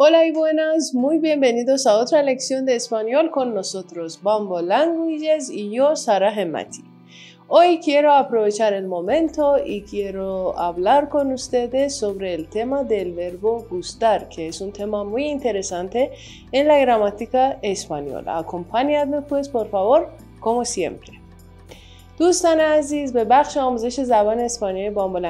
Hola y buenas, muy bienvenidos a otra lección de español con nosotros, Bambo Languages y yo, Sara Gemati. Hoy quiero aprovechar el momento y quiero hablar con ustedes sobre el tema del verbo gustar, que es un tema muy interesante en la gramática española. Acompáñadme pues, por favor, como siempre. دوستان عزیز به بخش آموزش زبان اسپانیایی بامبو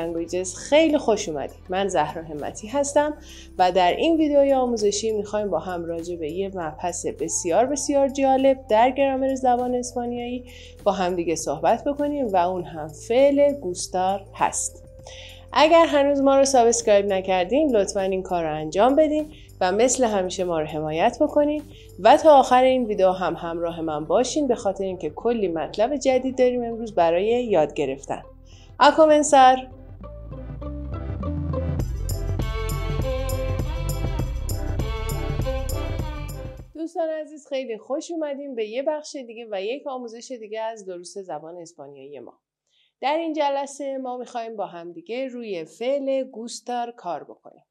خیلی خوش اومدید من زهرا همتی هستم و در این ویدئوی آموزشی میخوایم با هم راجع به یه مبحث بسیار بسیار جالب در گرامر زبان اسپانیایی با همدیگه صحبت بکنیم و اون هم فعل گوستار هست اگر هنوز ما رو سابسکرایب نکردین لطفا این کار رو انجام بدین و مثل همیشه ما رو حمایت بکنین و تا آخر این ویدیو هم همراه من باشین به خاطر اینکه کلی مطلب جدید داریم امروز برای یاد گرفتن اکومنسر دوستان عزیز خیلی خوش اومدیم به یه بخش دیگه و یک آموزش دیگه از دروس زبان اسپانیایی ما در این جلسه ما میخوایم با همدیگه روی فعل گوستار کار بکنیم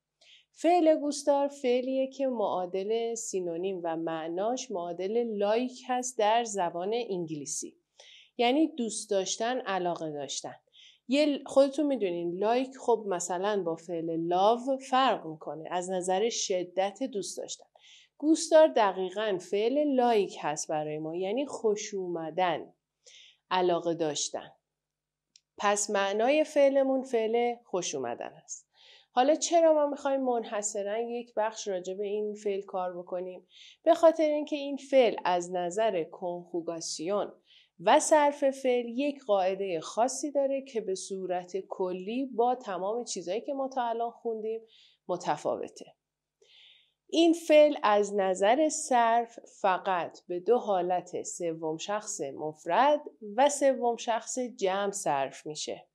فعل گوستار فعلیه که معادل سینونیم و معناش معادل لایک هست در زبان انگلیسی یعنی دوست داشتن علاقه داشتن یه خودتون میدونین لایک خب مثلا با فعل لاو فرق میکنه از نظر شدت دوست داشتن گوستار دقیقا فعل لایک هست برای ما یعنی خوش اومدن علاقه داشتن پس معنای فعلمون فعل خوش اومدن است حالا چرا ما میخوایم منحصرا یک بخش راجع به این فعل کار بکنیم به خاطر اینکه این فعل از نظر کنخوگاسیون و صرف فعل یک قاعده خاصی داره که به صورت کلی با تمام چیزهایی که ما تا الان خوندیم متفاوته این فعل از نظر صرف فقط به دو حالت سوم شخص مفرد و سوم شخص جمع صرف میشه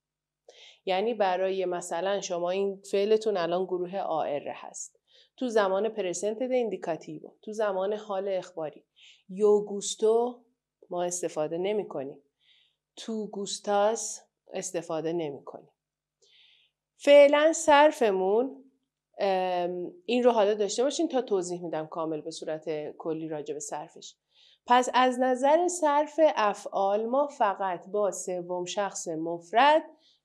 یعنی برای مثلا شما این فعلتون الان گروه آر هست تو زمان پرسنت ایندیکاتیو تو زمان حال اخباری یوگوستو ما استفاده نمی کنیم تو گوستاس استفاده نمی کنیم فعلا صرفمون این رو حالا داشته باشین تا توضیح میدم کامل به صورت کلی راجع به صرفش پس از نظر صرف افعال ما فقط با سوم شخص مفرد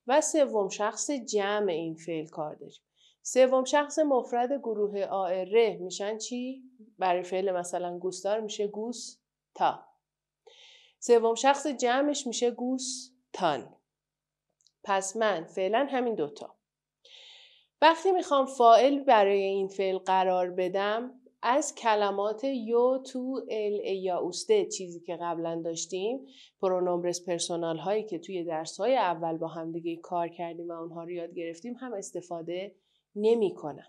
و سوم شخص جمع این فعل کار داریم سوم شخص مفرد گروه آره میشن چی؟ برای فعل مثلا گوستار میشه گوس تا سوم شخص جمعش میشه گوس تان پس من فعلا همین دوتا وقتی میخوام فائل برای این فعل قرار بدم از کلمات یو تو ال یا اوسته چیزی که قبلا داشتیم پرونومبرس پرسونال هایی که توی درس های اول با دیگه کار کردیم و اونها رو یاد گرفتیم هم استفاده نمی کنم.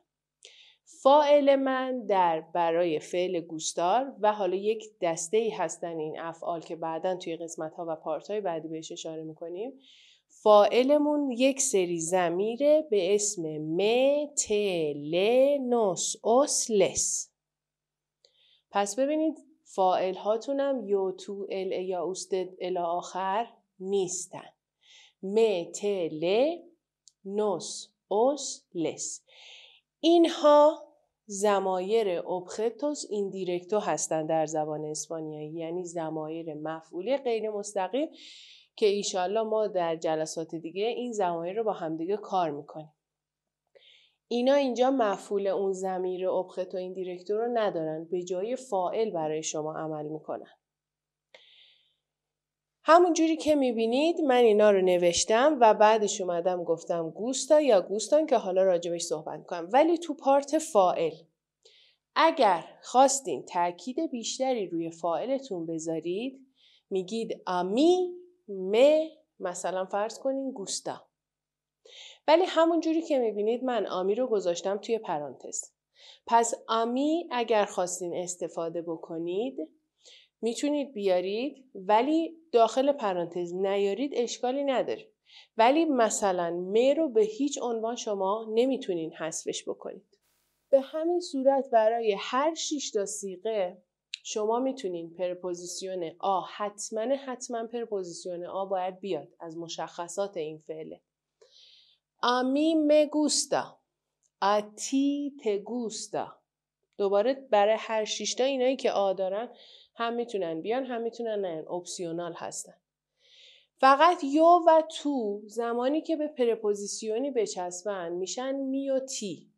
فاعل من در برای فعل گوستار و حالا یک دسته ای هستن این افعال که بعدا توی قسمت ها و پارت های بعدی بهش اشاره میکنیم فائلمون یک سری زمیره به اسم اوس لس پس ببینید فائل هاتونم یو تو ال یا اوستد ال آخر نیستن م ت ل نوس اوس لس اینها زمایر ابختوس این دیرکتو هستند در زبان اسپانیایی یعنی زمایر مفعولی غیر مستقیم که ایشالله ما در جلسات دیگه این زمایر رو با همدیگه کار میکنیم اینا اینجا مفعول اون زمیر ابخت و این دیرکتور رو ندارن به جای فائل برای شما عمل میکنن همون جوری که میبینید من اینا رو نوشتم و بعدش اومدم گفتم گوستا یا گوستان که حالا راجبش صحبت کنم ولی تو پارت فائل اگر خواستین تاکید بیشتری روی فائلتون بذارید میگید امی، م مثلا فرض کنین گوستا ولی همون جوری که میبینید من آمی رو گذاشتم توی پرانتز. پس آمی اگر خواستین استفاده بکنید میتونید بیارید ولی داخل پرانتز نیارید اشکالی نداره. ولی مثلا می رو به هیچ عنوان شما نمیتونین حذفش بکنید. به همین صورت برای هر شش تا سیغه شما میتونین پرپوزیسیون آ حتما حتما پرپوزیسیون آ باید بیاد از مشخصات این فعله A mí me gusta. A ti te gusta. دوباره برای هر شیشتا اینایی که آ دارن هم میتونن بیان هم میتونن نیان اپسیونال هستن فقط یو و تو زمانی که به پرپوزیسیونی بچسبن میشن می و تی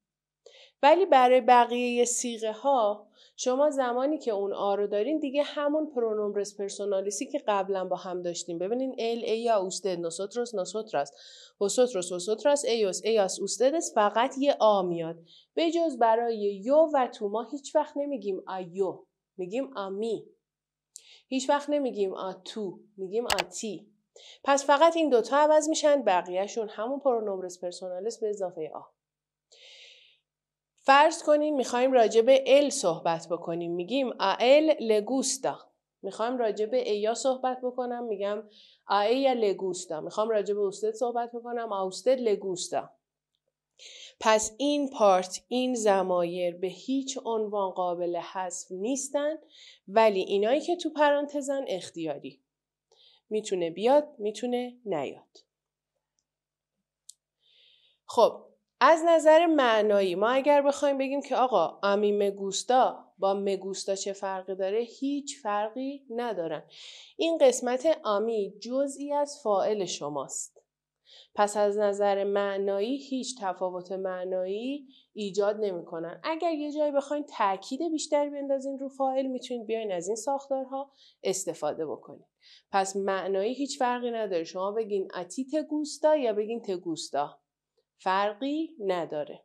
ولی برای بقیه سیغه ها شما زمانی که اون آ رو دارین دیگه همون پرونومبرس پرسونالیسی که قبلا با هم داشتیم ببینین ال یا اوستد نوسوتروس نوسوتراس وسوتروس وسوتراس ایوس ایاس اوستدس فقط یه آ میاد به جز برای یو و تو ما هیچ وقت نمیگیم آیو میگیم آمی هیچ وقت نمیگیم آتو میگیم آتی پس فقط این دوتا عوض میشن بقیهشون همون پرونومبرس پرسونالیس به اضافه آ فرض کنیم میخوایم راجع به ال صحبت بکنیم میگیم ال لگوستا میخوایم راجع به ایا صحبت بکنم میگم ایا لگوستا میخوام راجع به اوستد صحبت بکنم اوستد لگوستا پس این پارت این زمایر به هیچ عنوان قابل حذف نیستن ولی اینایی که تو پرانتزن اختیاری میتونه بیاد میتونه نیاد خب از نظر معنایی ما اگر بخوایم بگیم که آقا امی مگوستا با مگوستا چه فرقی داره هیچ فرقی ندارن این قسمت آمی جزئی از فائل شماست پس از نظر معنایی هیچ تفاوت معنایی ایجاد نمیکنن اگر یه جایی بخواین تاکید بیشتری بندازین رو فائل میتونید بیاین از این ساختارها استفاده بکنید پس معنایی هیچ فرقی نداره شما بگین اتیت گوستا یا بگین تگوستا فرقی نداره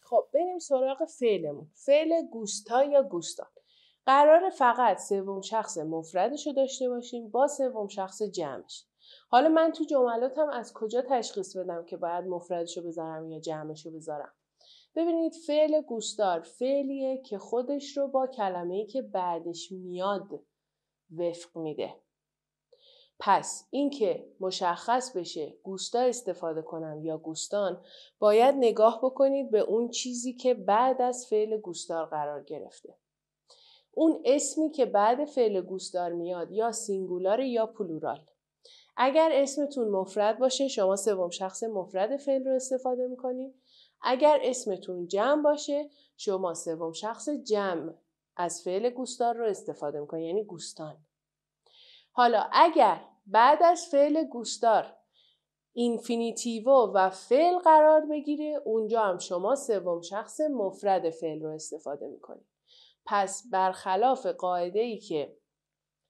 خب بریم سراغ فعلمون فعل گوستا یا گوستان قرار فقط سوم شخص مفردش رو داشته باشیم با سوم شخص جمعش حالا من تو جملاتم از کجا تشخیص بدم که باید مفردش رو بذارم یا جمعش رو بذارم ببینید فعل گوستار فعلیه که خودش رو با کلمه‌ای که بعدش میاد وفق میده پس اینکه مشخص بشه گوستا استفاده کنم یا گوستان باید نگاه بکنید به اون چیزی که بعد از فعل گوستار قرار گرفته. اون اسمی که بعد فعل گوستار میاد یا سینگولار یا پلورال. اگر اسمتون مفرد باشه شما سوم شخص مفرد فعل رو استفاده میکنید. اگر اسمتون جمع باشه شما سوم شخص جمع از فعل گوستار رو استفاده میکنید یعنی گوستان. حالا اگر بعد از فعل گوشدار اینفینیتیو و فعل قرار بگیره اونجا هم شما سوم شخص مفرد فعل رو استفاده میکنید پس برخلاف قاعده ای که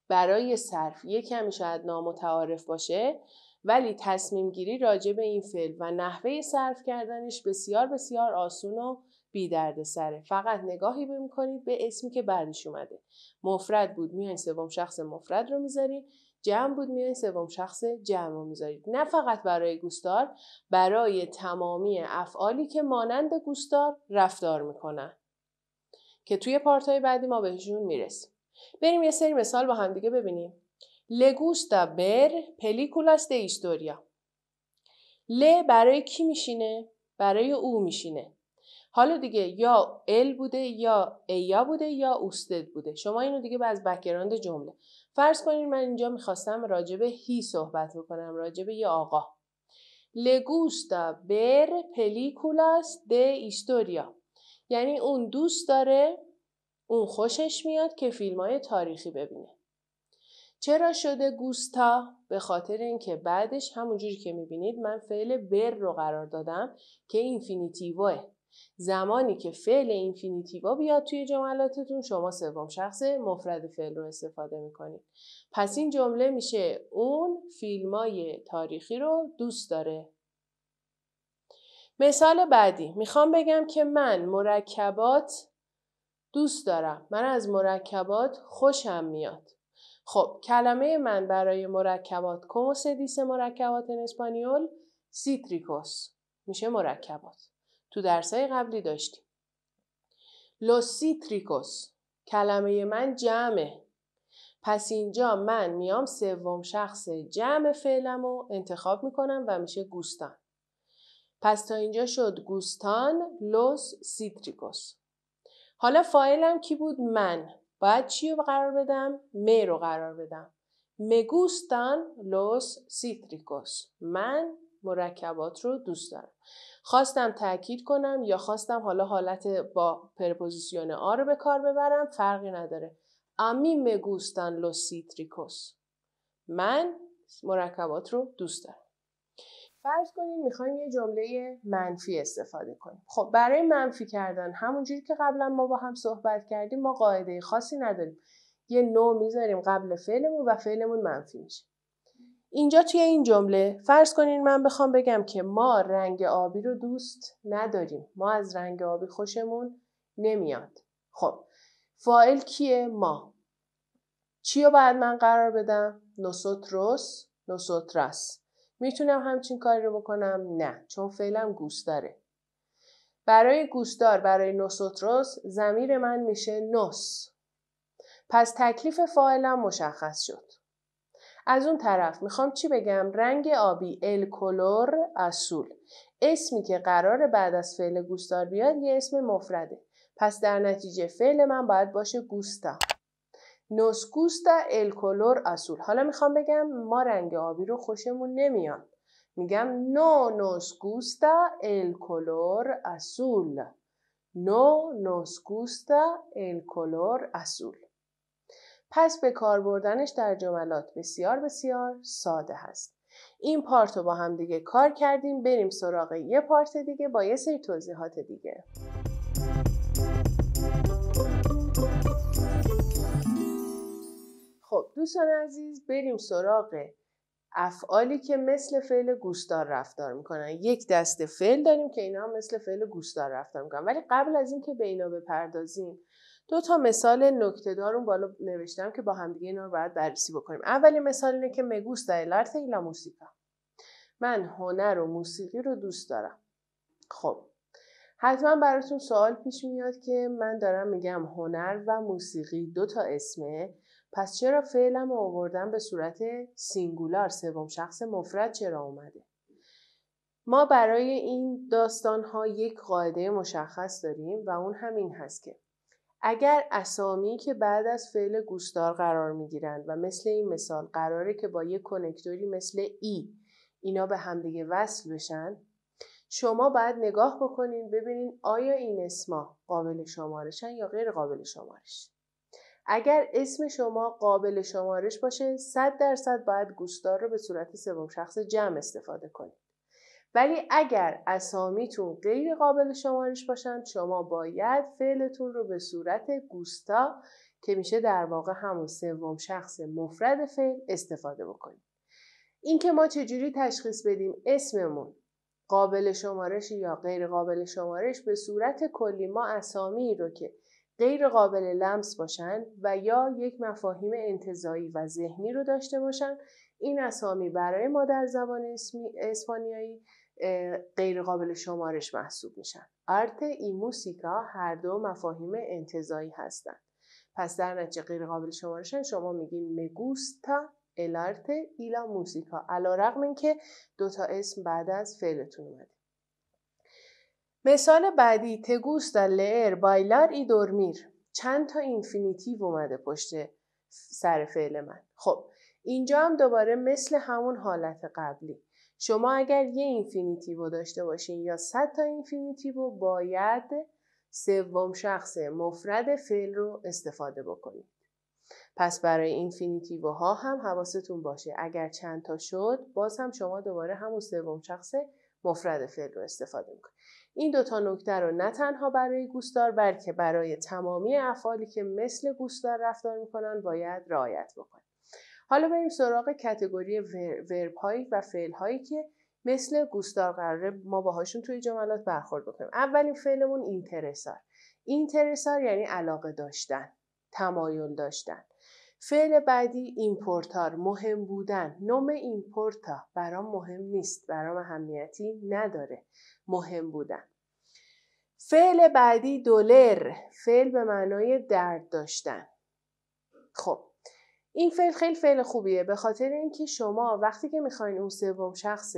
برای صرف یه کمی شاید نامتعارف باشه ولی تصمیم گیری راجع به این فعل و نحوه صرف کردنش بسیار بسیار آسون و بی درد سره فقط نگاهی بیم کنید به اسمی که بعدش اومده مفرد بود میان سوم شخص مفرد رو میذارید جمع بود میان سوم شخص جمع رو میذارید نه فقط برای گوستار برای تمامی افعالی که مانند گوستار رفتار میکنن که توی پارتهای بعدی ما بهشون میرسیم بریم یه سری مثال با همدیگه ببینیم لگوستا بر پلیکولاس د ایستوریا ل برای کی میشینه برای او میشینه حالا دیگه یا ال بوده یا ایا بوده یا اوستد بوده شما اینو دیگه از بکگراند جمله فرض کنید من اینجا میخواستم راجب هی صحبت بکنم راجب یه آقا لگوستا بر پلیکولاس د ایستوریا یعنی اون دوست داره اون خوشش میاد که فیلم های تاریخی ببینه چرا شده گوستا؟ به خاطر اینکه بعدش همونجوری که میبینید من فعل بر رو قرار دادم که اینفینیتیوه زمانی که فعل اینفینیتیوا بیاد توی جملاتتون شما سوم شخص مفرد فعل رو استفاده میکنید پس این جمله میشه اون فیلمای تاریخی رو دوست داره مثال بعدی میخوام بگم که من مرکبات دوست دارم من از مرکبات خوشم میاد خب کلمه من برای مرکبات کوموس دیس مرکبات اسپانیول سیتریکوس میشه مرکبات تو درسای قبلی داشتیم لوسیتریکوس کلمه من جمعه پس اینجا من میام سوم شخص جمع فعلم رو انتخاب میکنم و میشه گوستان پس تا اینجا شد گوستان لوس سیتریکوس حالا فایلم کی بود من باید چی رو قرار بدم می رو قرار بدم مگوستان لوس سیتریکوس من مرکبات رو دوست دارم خواستم تاکید کنم یا خواستم حالا حالت با پرپوزیسیون آ رو به کار ببرم فرقی نداره امی مگوستن لو سیتریکوس من مرکبات رو دوست دارم فرض کنیم میخوایم یه جمله منفی استفاده کنیم خب برای منفی کردن همونجوری که قبلا ما با هم صحبت کردیم ما قاعده خاصی نداریم یه نو میذاریم قبل فعلمون و فعلمون منفی میشه اینجا توی این جمله فرض کنین من بخوام بگم که ما رنگ آبی رو دوست نداریم ما از رنگ آبی خوشمون نمیاد خب فائل کیه ما چی رو باید من قرار بدم نوسوتروس نوسوتراس میتونم همچین کاری رو بکنم نه چون فعلا گوست داره برای گوستدار برای نوسوتروس زمیر من میشه نوس پس تکلیف فائلم مشخص شد از اون طرف میخوام چی بگم رنگ آبی الکلور اسول اسمی که قرار بعد از فعل گوستار بیاد یه اسم مفرده پس در نتیجه فعل من باید باشه گوستا نوس گوستا الکلور اسول حالا میخوام بگم ما رنگ آبی رو خوشمون نمیاد میگم نو نوس گوستا الکلور اسول نو نوس گوستا الکلور اسول پس به کار بردنش در جملات بسیار بسیار ساده هست. این پارت رو با هم دیگه کار کردیم بریم سراغ یه پارت دیگه با یه سری توضیحات دیگه. خب دوستان عزیز بریم سراغ افعالی که مثل فعل گوستار رفتار میکنن یک دسته فعل داریم که اینا مثل فعل گوستار رفتار میکنن ولی قبل از اینکه به اینا بپردازیم دو تا مثال نکته دارون بالا نوشتم که با همدیگه اینا رو باید بررسی بکنیم اولین مثال اینه که مگوس در ای ایلا موسیقا من هنر و موسیقی رو دوست دارم خب حتما براتون سوال پیش میاد که من دارم میگم هنر و موسیقی دو تا اسمه پس چرا فعلم آوردم به صورت سینگولار سوم شخص مفرد چرا اومده ما برای این داستان ها یک قاعده مشخص داریم و اون همین هست که اگر اسامی که بعد از فعل گوستار قرار می گیرند و مثل این مثال قراره که با یک کنکتوری مثل ای اینا به همدیگه وصل بشن شما باید نگاه بکنین ببینین آیا این اسما قابل شمارشن یا غیر قابل شمارش اگر اسم شما قابل شمارش باشه 100 درصد باید گوستار رو به صورت سوم شخص جمع استفاده کنید ولی اگر اسامیتون غیر قابل شمارش باشن شما باید فعلتون رو به صورت گوستا که میشه در واقع همون سوم شخص مفرد فعل استفاده بکنید. اینکه ما چجوری تشخیص بدیم اسممون قابل شمارش یا غیر قابل شمارش به صورت کلی ما اسامی رو که غیر قابل لمس باشن و یا یک مفاهیم انتظایی و ذهنی رو داشته باشن این اسامی برای ما در زبان اسپانیایی غیر قابل شمارش محسوب میشن آرت ای موسیکا هر دو مفاهیم انتظایی هستند پس در نتیجه غیر قابل شمارشن شما میگین مگوستا الارت ایلا موسیکا علا رقم این که دوتا اسم بعد از فعلتون اومده مثال بعدی تگوستا لئر بایلار ای دورمیر چند تا اینفینیتیو اومده پشت سر فعل من خب اینجا هم دوباره مثل همون حالت قبلی شما اگر یه اینفینیتیو داشته باشین یا 100 تا اینفینیتیو باید سوم شخص مفرد فعل رو استفاده بکنید پس برای اینفینیتیو ها هم حواستون باشه اگر چند تا شد باز هم شما دوباره همون سوم شخص مفرد فعل رو استفاده میکنید این دوتا نکته رو نه تنها برای گوستار بلکه برای تمامی افعالی که مثل گوستار رفتار میکنن باید رعایت بکنید حالا بریم سراغ کتگوری ورب هایی و فعل هایی که مثل گوستار قراره ما باهاشون توی جملات برخورد بکنیم اولین فعلمون اینترسار اینترسار یعنی علاقه داشتن تمایل داشتن فعل بعدی ایمپورتار مهم بودن نوم ایمپورتا برام مهم نیست برام اهمیتی نداره مهم بودن فعل بعدی دلر فعل به معنای درد داشتن خب این فعل خیلی فعل خوبیه به خاطر اینکه شما وقتی که میخواین اون سوم شخص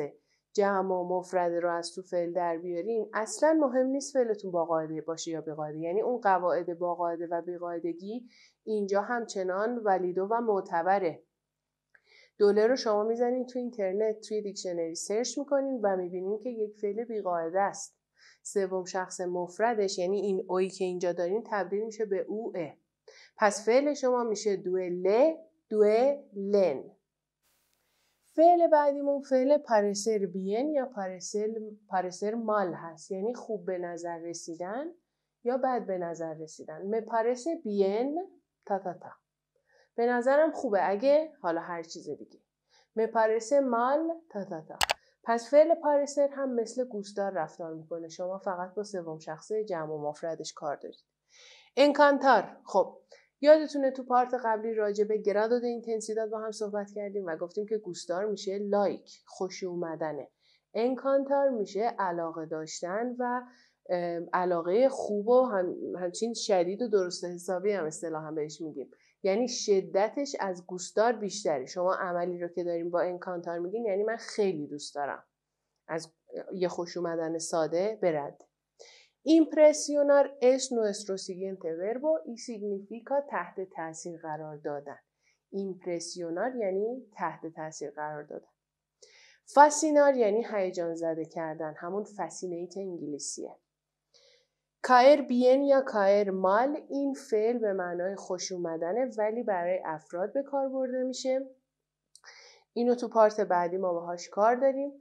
جمع و مفرد رو از تو فعل در بیارین اصلا مهم نیست فعلتون با قاعده باشه یا بیقاعده یعنی اون قواعد با قاعده و بیقاعدگی اینجا همچنان ولیدو و معتبره دوله رو شما میزنین تو اینترنت توی دیکشنری سرچ میکنین و میبینین که یک فعل بیقاعده است سوم شخص مفردش یعنی این اوی که اینجا دارین تبدیل میشه به اوه پس فعل شما میشه دوله دوئلن فعل بعدیمون فعل پرسر بین یا پرسر, پرسر مال هست یعنی خوب به نظر رسیدن یا بد به نظر رسیدن می پرسه بین تا تا تا به نظرم خوبه اگه حالا هر چیز دیگه می پرسه مال تا تا تا پس فعل پارسر هم مثل گوشدار رفتار میکنه شما فقط با سوم شخص جمع و مفردش کار دارید انکانتار خب یادتونه تو پارت قبلی راجع به و د با هم صحبت کردیم و گفتیم که گوستار میشه لایک خوش اومدنه انکانتار میشه علاقه داشتن و علاقه خوب و همچین شدید و درست حسابی هم هم بهش میگیم یعنی شدتش از گوستار بیشتره شما عملی رو که داریم با انکانتار میگین یعنی من خیلی دوست دارم از یه خوش اومدن ساده برد Impresionar es nuestro siguiente verbo y significa تحت تاثیر قرار دادن. Impresionar یعنی تحت تاثیر قرار دادن. Fascinar یعنی هیجان زده کردن همون fascinate انگلیسیه. کایر بین یا کایر مال این فعل به معنای خوش اومدنه ولی برای افراد به کار برده میشه اینو تو پارت بعدی ما باهاش کار داریم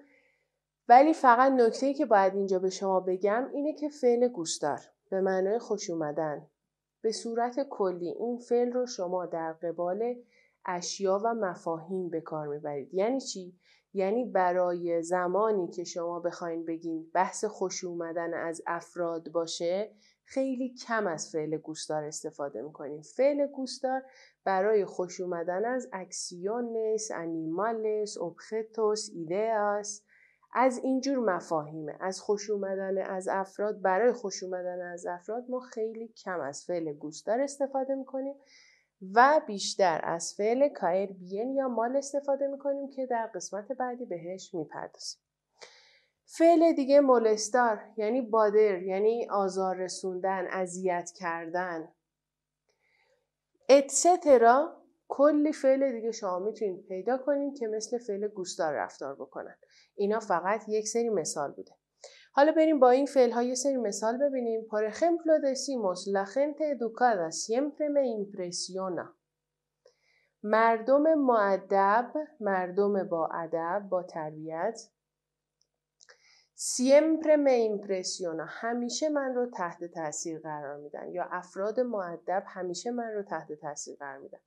ولی فقط نکته که باید اینجا به شما بگم اینه که فعل گوشدار به معنای خوش اومدن به صورت کلی این فعل رو شما در قبال اشیا و مفاهیم به کار میبرید یعنی چی یعنی برای زمانی که شما بخواین بگین بحث خوش اومدن از افراد باشه خیلی کم از فعل گوستار استفاده میکنیم فعل گوستار برای خوش اومدن از اکسیونس، انیمالس، اوبختوس، ایدئاس از اینجور مفاهیمه از خوش اومدن از افراد برای خوش اومدن از افراد ما خیلی کم از فعل گوستار استفاده میکنیم و بیشتر از فعل کایر بین یا مال استفاده میکنیم که در قسمت بعدی بهش میپردازیم فعل دیگه مولستار یعنی بادر یعنی آزار رسوندن اذیت کردن اتسترا کلی فعل دیگه شما میتونید پیدا کنید که مثل فعل گوستار رفتار بکنن اینا فقط یک سری مثال بوده حالا بریم با این فعل ها یه سری مثال ببینیم پر ejemplo decimos la gente educada siempre مردم معدب مردم با ادب با تربیت سیمپر همیشه من رو تحت تاثیر قرار میدن یا افراد معدب همیشه من رو تحت تاثیر قرار میدن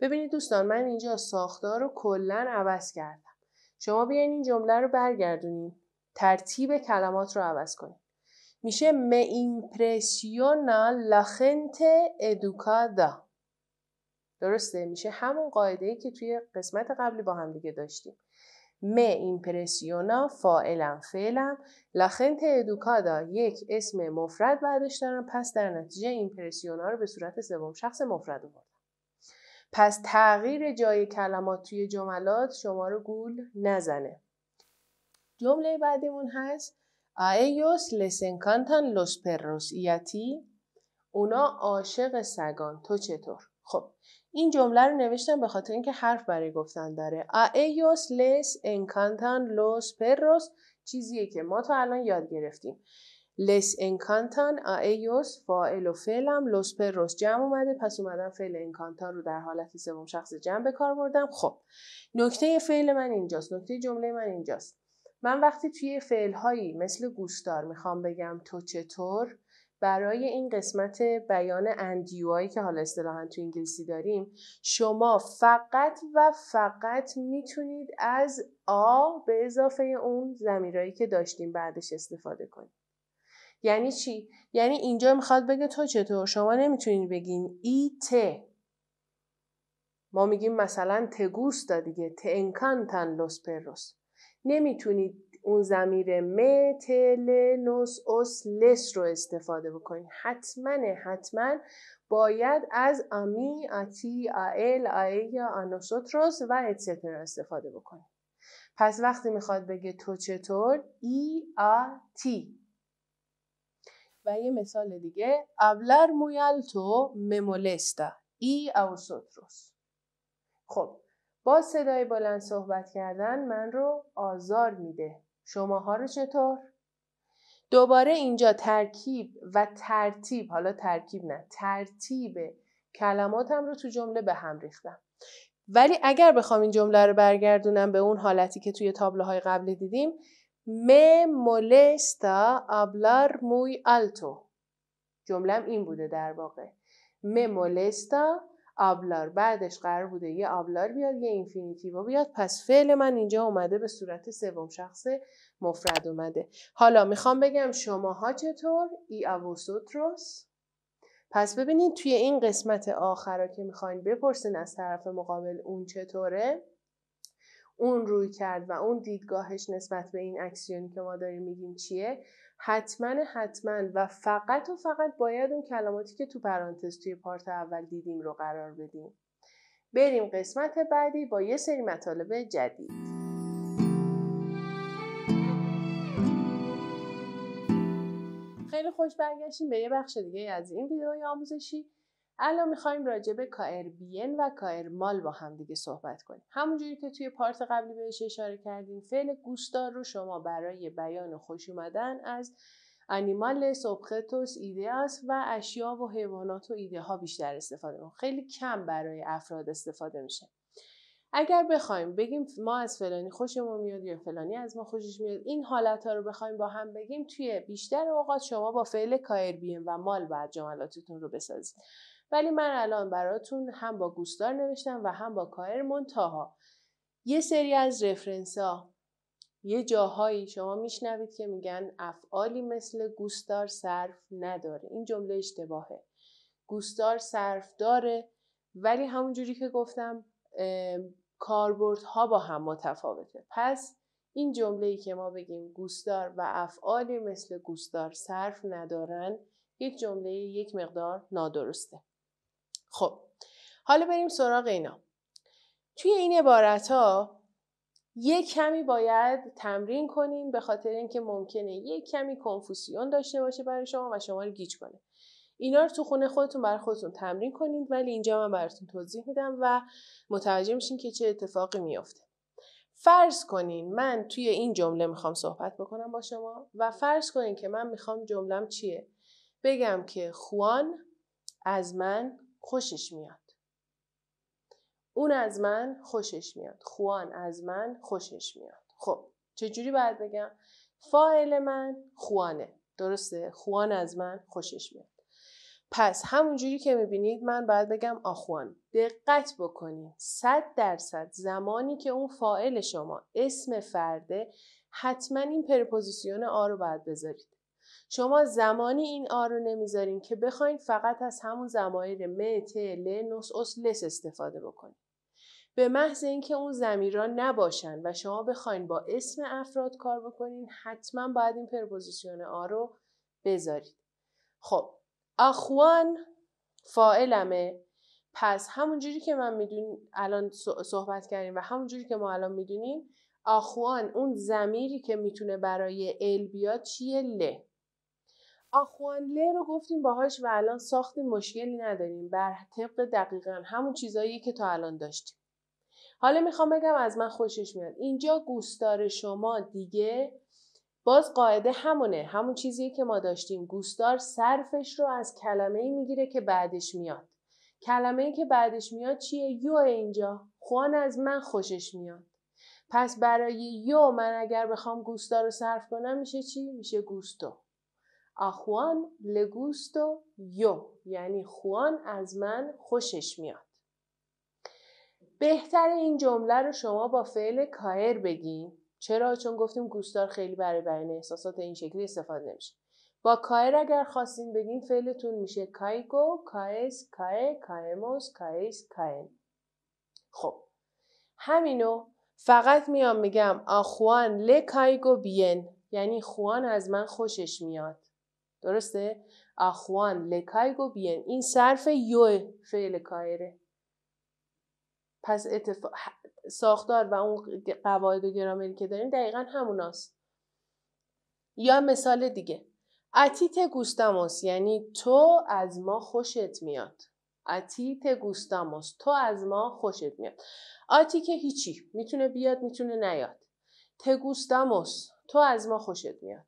ببینید دوستان من اینجا ساختار رو کلا عوض کردم شما بیاین این جمله رو برگردونید. ترتیب کلمات رو عوض کنید. میشه می ایمپرسیونا لخنت ادوکادا درسته میشه همون قاعده ای که توی قسمت قبلی با هم دیگه داشتیم م ایمپرسیونا فاعلا فعلا لخنت ادوکادا یک اسم مفرد بعدش پس در نتیجه ایمپرسیونا رو به صورت سوم شخص مفرد آوردن پس تغییر جای کلمات توی جملات شما رو گول نزنه جمله بعدیمون هست ایوس ellos les encantan los اونا عاشق سگان تو چطور خب این جمله رو نوشتم به خاطر اینکه حرف برای گفتن داره ایوس لس انکانتان لوس los چیزیه که ما تا الان یاد گرفتیم لس انکانتان آیوس فاعل و فعلم لس جمع اومده پس اومدم فعل انکانتان رو در حالت سوم شخص جمع بکار کار بردم خب نکته فعل من اینجاست نکته جمله من اینجاست من وقتی توی فعل هایی مثل گوشدار میخوام بگم تو چطور برای این قسمت بیان اندیوایی که حالا اصطلاحا تو انگلیسی داریم شما فقط و فقط میتونید از آ به اضافه اون زمیرایی که داشتیم بعدش استفاده کنید یعنی چی یعنی اینجا میخواد بگه تو چطور شما نمیتونید بگین ای ته ما میگیم مثلا دا دیگه تانکانتان انکان نمیتونید اون زمیر م ت ل نوس لس رو استفاده بکنید حتما حتما باید از امی اتی آل ائیا یا آنوسوتروس و اتسترا استفاده بکنید پس وقتی میخواد بگه تو چطور ای آ تی و یه مثال دیگه ابلر مویالتو ممولستا ای او خب با صدای بلند صحبت کردن من رو آزار میده شماها رو چطور؟ دوباره اینجا ترکیب و ترتیب حالا ترکیب نه ترتیب کلماتم رو تو جمله به هم ریختم ولی اگر بخوام این جمله رو برگردونم به اون حالتی که توی تابلوهای قبلی دیدیم Me molesta hablar muy alto. جملم این بوده در واقع. Me molesta آبلار بعدش قرار بوده یه آبلار بیاد یه و بیاد پس فعل من اینجا اومده به صورت سوم شخص مفرد اومده حالا میخوام بگم شماها چطور ای اووسوتروس پس ببینید توی این قسمت آخر که میخواین بپرسین از طرف مقابل اون چطوره اون روی کرد و اون دیدگاهش نسبت به این اکسیونی که ما داریم میگیم چیه حتما حتما و فقط و فقط باید اون کلماتی که تو پرانتز توی پارت اول دیدیم رو قرار بدیم بریم قسمت بعدی با یه سری مطالب جدید خیلی خوش برگشتیم به یه بخش دیگه از این ویدیوی آموزشی الان میخوایم راجع به بین و مال با هم دیگه صحبت کنیم همونجوری که توی پارت قبلی بهش اشاره کردیم فعل گوستار رو شما برای بیان خوش اومدن از انیمال سبختوس ایدهاس و اشیا و حیوانات و ایده ها بیشتر استفاده میکنیم خیلی کم برای افراد استفاده میشه اگر بخوایم بگیم ما از فلانی خوشمون میاد یا فلانی از ما خوشش میاد این حالت ها رو بخوایم با هم بگیم توی بیشتر اوقات شما با فعل بیم و مال بعد جملاتتون رو بسازید ولی من الان براتون هم با گوستار نوشتم و هم با کاهر منتها یه سری از رفرنس ها یه جاهایی شما میشنوید که میگن افعالی مثل گوستار صرف نداره این جمله اشتباهه گوستار صرف داره ولی همونجوری که گفتم کاربردها با هم متفاوته پس این جمله ای که ما بگیم گوستار و افعالی مثل گوستار صرف ندارن یک جمله یک مقدار نادرسته خب حالا بریم سراغ اینا توی این عبارت ها کمی باید تمرین کنیم به خاطر اینکه ممکنه یک کمی کنفوسیون داشته باشه برای شما و شما رو گیج کنه اینا رو تو خونه خودتون برای خودتون تمرین کنید ولی اینجا من براتون توضیح میدم و متوجه میشین که چه اتفاقی میافته فرض کنین من توی این جمله میخوام صحبت بکنم با شما و فرض کنین که من میخوام جملم چیه بگم که خوان از من خوشش میاد اون از من خوشش میاد خوان از من خوشش میاد خب چجوری باید بگم فاعل من خوانه درسته خوان از من خوشش میاد پس همون جوری که میبینید من باید بگم آخوان دقت بکنید صد درصد زمانی که اون فاعل شما اسم فرده حتما این پرپوزیسیون آ رو باید بذارید شما زمانی این آ رو نمیذارین که بخواین فقط از همون زمایر م ت ل نس اس لس استفاده بکنید به محض اینکه اون زمیرا نباشن و شما بخواین با اسم افراد کار بکنین حتما باید این پرپوزیشن آ رو بذارید خب اخوان فاعلمه پس جوری که من میدونیم الان صحبت کردیم و همونجوری که ما الان میدونیم اخوان اون زمیری که میتونه برای ال بیاد چیه ل آخوانله رو گفتیم باهاش و الان ساختیم مشکلی نداریم بر طبق دقیقا همون چیزایی که تا الان داشتیم حالا میخوام بگم از من خوشش میاد اینجا گوستار شما دیگه باز قاعده همونه همون چیزی که ما داشتیم گوستار صرفش رو از کلمه ای میگیره که بعدش میاد کلمه ای که بعدش میاد چیه یو اینجا خوان از من خوشش میاد پس برای یو من اگر بخوام گوستار رو صرف کنم میشه چی میشه گوستو اخوان لگوستو یو یعنی خوان از من خوشش میاد. بهتر این جمله رو شما با فعل کایر بگین. چرا؟ چون گفتیم گوستار خیلی برای بیان احساسات این شکلی استفاده نمیشه. با کایر اگر خواستین بگین فعلتون میشه کایگو، کایس، کای، کایموس، کایس، کاین. خب همینو فقط میام میگم آخوان ل کایگو بین یعنی خوان از من خوشش میاد درسته؟ اخوان لکایگو بین این صرف یو فعل کایره پس اتفاق ساختار و اون قواعد و گرامری که داریم دقیقا هموناست یا مثال دیگه اتیت گوستاموس یعنی تو از ما خوشت میاد اتیت گوستاموس تو از ما خوشت میاد آتی که هیچی میتونه بیاد میتونه نیاد تگوستاموس تو از ما خوشت میاد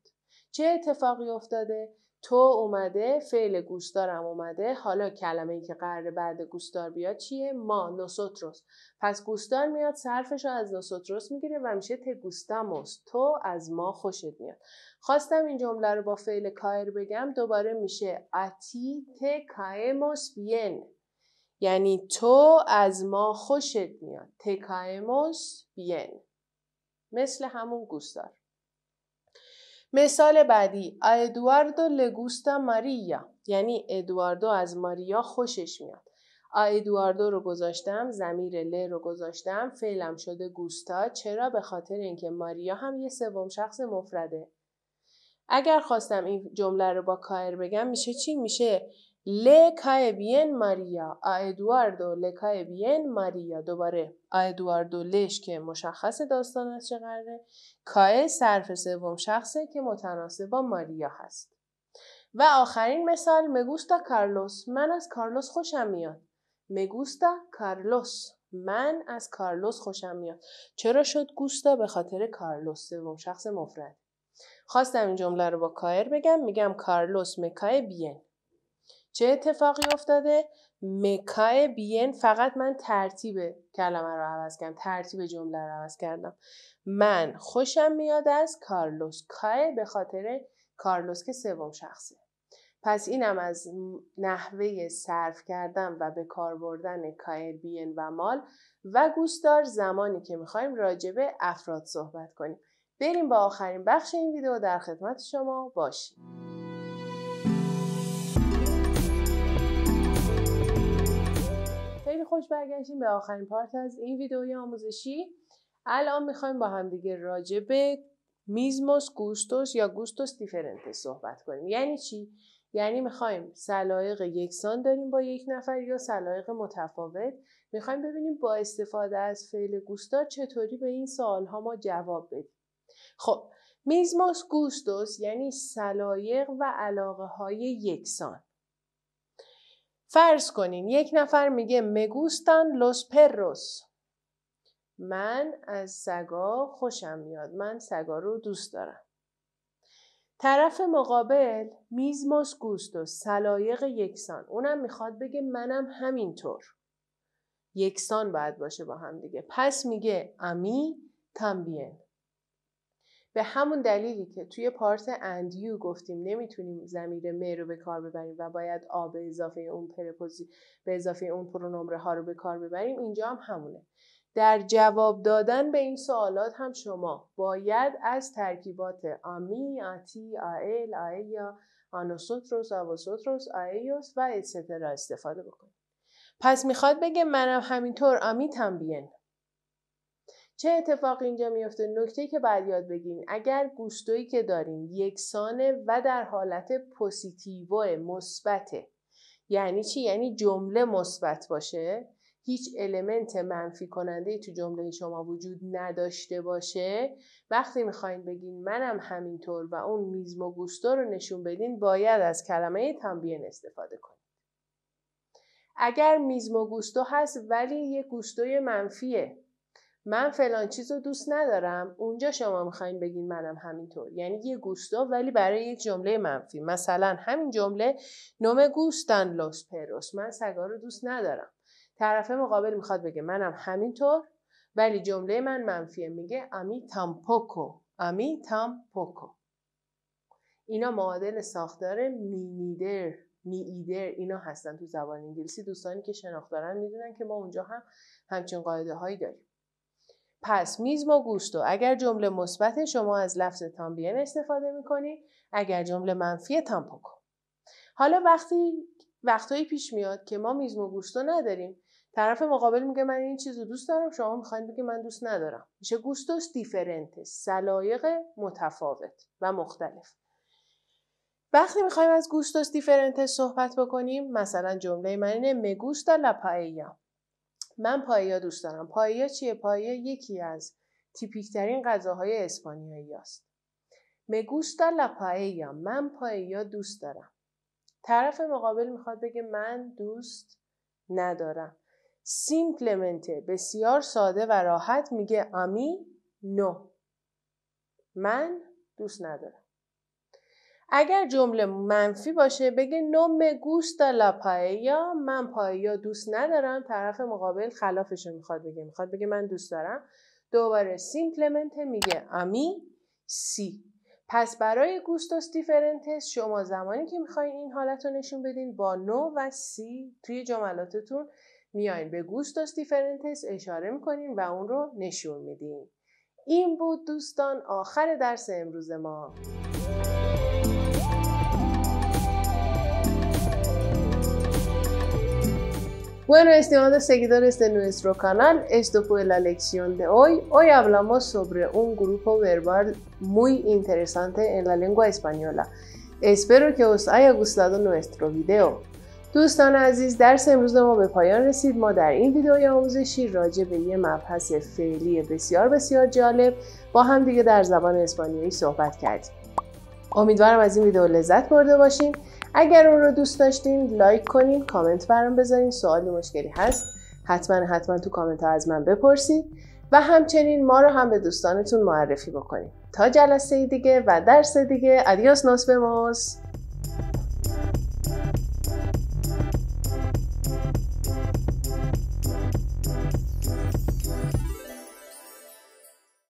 چه اتفاقی افتاده تو اومده فعل گوشدارم اومده حالا کلمه ای که قرار بعد گوشدار بیاد چیه ما نوسوتروس پس گوشدار میاد صرفش رو از نوسوتروس میگیره و میشه تگوستاموس تو از ما خوشت میاد خواستم این جمله رو با فعل کایر بگم دوباره میشه اتی تکایموس بین یعنی تو از ما خوشت میاد تکایموس بین مثل همون گوشدار مثال بعدی ادواردو لگوستا ماریا یعنی ادواردو از ماریا خوشش میاد ادواردو رو گذاشتم زمیر ل رو گذاشتم فعلم شده گوستا چرا به خاطر اینکه ماریا هم یه سوم شخص مفرده اگر خواستم این جمله رو با کاهر بگم میشه چی میشه Le cae bien Maria a Eduardo le cae bien دوباره a Eduardo لش که مشخص داستان از چه قراره کائه صرف سوم شخصه که متناسب با ماریا هست و آخرین مثال مگوستا کارلوس من از کارلوس خوشم میاد مگوستا کارلوس من از کارلوس خوشم میاد چرا شد گوستا به خاطر کارلوس سوم شخص مفرد خواستم این جمله رو با کایر بگم میگم کارلوس مکای بین چه اتفاقی افتاده مکای بین فقط من ترتیب کلمه رو عوض کردم ترتیب جمله رو عوض کردم من خوشم میاد از کارلوس کای به خاطر کارلوس که سوم شخصه پس اینم از نحوه صرف کردن و به کار بردن کایر بین و مال و گوستار زمانی که میخوایم راجبه افراد صحبت کنیم بریم با آخرین بخش این ویدیو در خدمت شما باشیم خیلی خوش برگشتیم به آخرین پارت از این ویدئوی آموزشی الان میخوایم با هم دیگه راجع به میزموس گوستوس یا گوستوس دیفرنتس صحبت کنیم یعنی چی یعنی میخوایم سلایق یکسان داریم با یک نفر یا سلایق متفاوت میخوایم ببینیم با استفاده از فعل گوستار چطوری به این ها ما جواب بدیم خب میزموس گوستوس یعنی سلایق و علاقه های یکسان فرض کنین یک نفر میگه مگوستان لوس پروس من از سگا خوشم میاد من سگا رو دوست دارم طرف مقابل میزموس گوستو سلایق یکسان اونم میخواد بگه منم همینطور یکسان باید باشه با هم دیگه پس میگه امی تنبیه. به همون دلیلی که توی پارس اندیو گفتیم نمیتونیم زمیر می رو به کار ببریم و باید آ به اضافه اون پرپوزی به اضافه اون پرونمره ها رو به کار ببریم اینجا هم همونه در جواب دادن به این سوالات هم شما باید از ترکیبات آمی، آتی، آئل، آیا، آنوسوتروس، آوسوتروس، آیوس و را استفاده بکنید. پس میخواد بگه منم همینطور آمیتم بیان چه اتفاقی اینجا میفته نکته که باید یاد بگیرین اگر گوشتویی که داریم یکسانه و در حالت پوزیتیو مثبته یعنی چی یعنی جمله مثبت باشه هیچ المنت منفی کننده تو جمله شما وجود نداشته باشه وقتی میخواین بگین منم همینطور و اون میزم و گوستو رو نشون بدین باید از کلمه تنبیه استفاده کنید اگر میزم و گوستو هست ولی یه گوستوی منفیه من فلان چیز رو دوست ندارم اونجا شما میخواین بگین منم همینطور یعنی یه گوستا ولی برای یک جمله منفی مثلا همین جمله نوم گوستن لوس پروس من سگا رو دوست ندارم طرف مقابل میخواد بگه منم همینطور ولی جمله من منفیه میگه امی تامپوکو امی تامپوکو اینا معادل ساختار مینیدر می ایدر اینا هستن تو زبان انگلیسی دوستانی که شناخت دارن میدونن که ما اونجا هم همچین قاعده هایی داریم پس میزم و اگر جمله مثبت شما از لفظ تامبین استفاده میکنی، اگر جمله منفی تامپوکو حالا وقتی وقتهایی پیش میاد که ما میزم و گوشتو نداریم طرف مقابل میگه من این چیز رو دوست دارم شما میخواین بگی من دوست ندارم میشه گوستوس دیفرنتس، سلایق متفاوت و مختلف وقتی میخوایم از گوستوس دیفرنتس صحبت بکنیم مثلا جمله من اینه مگوستا لا من پایا دوست دارم پاییا چیه پایا یکی از تیپیکترین غذاهای اسپانیایی است me gusta من پایا دوست دارم طرف مقابل میخواد بگه من دوست ندارم سیمپلمنته بسیار ساده و راحت میگه امی نو من دوست ندارم اگر جمله منفی باشه بگه نو گوستا gusta یا یا من یا دوست ندارم طرف مقابل خلافش رو میخواد بگه میخواد بگه من دوست دارم دوباره سیمپلمنت میگه امی سی پس برای گوستوس دیفرنتس شما زمانی که میخوای این حالت رو نشون بدین با نو و سی توی جملاتتون میاین به گوستوس دیفرنتس اشاره میکنین و اون رو نشون میدین این بود دوستان آخر درس امروز ما Bueno, estimados seguidores de nuestro canal, esto fue la lección de hoy. Hoy hablamos sobre un grupo verbal muy interesante en la lengua española. Espero que os haya gustado nuestro video. دوستان عزیز درس امروز ما به پایان رسید ما در این ویدیوی آموزشی راجع به یه مبحث فعلی بسیار بسیار جالب با هم دیگه در زبان اسپانیایی صحبت کردیم امیدوارم از این ویدیو لذت برده باشین اگر اون رو دوست داشتین لایک کنین کامنت برام بذارین سوالی مشکلی هست حتما حتما تو کامنت ها از من بپرسید و همچنین ما رو هم به دوستانتون معرفی بکنید تا جلسه دیگه و درس دیگه ادیاس ناس ماست